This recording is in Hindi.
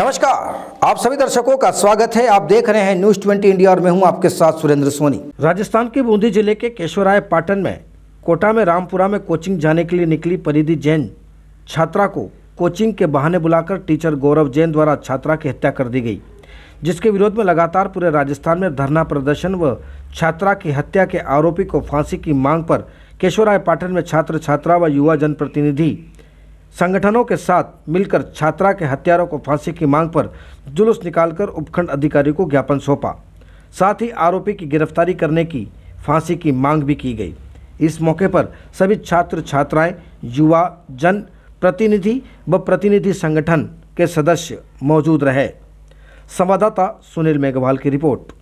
नमस्कार आप सभी दर्शकों का स्वागत है आप देख रहे हैं न्यूज ट्वेंटी इंडिया और मैं हूं आपके साथ सुरेंद्र सोनी राजस्थान के बूंदी जिले के केशवराय पाटन में कोटा में रामपुरा में कोचिंग जाने के लिए निकली परिधि जैन छात्रा को कोचिंग के बहाने बुलाकर टीचर गौरव जैन द्वारा छात्रा की हत्या कर दी गई जिसके विरोध में लगातार पूरे राजस्थान में धरना प्रदर्शन व छात्रा की हत्या के आरोपी को फांसी की मांग पर केशवराय पाटन में छात्र छात्रा व युवा जनप्रतिनिधि संगठनों के साथ मिलकर छात्रा के हत्यारों को फांसी की मांग पर जुलूस निकालकर उपखंड अधिकारी को ज्ञापन सौंपा साथ ही आरोपी की गिरफ्तारी करने की फांसी की मांग भी की गई इस मौके पर सभी छात्र छात्राएं युवा जन प्रतिनिधि व प्रतिनिधि संगठन के सदस्य मौजूद रहे संवाददाता सुनील मेघवाल की रिपोर्ट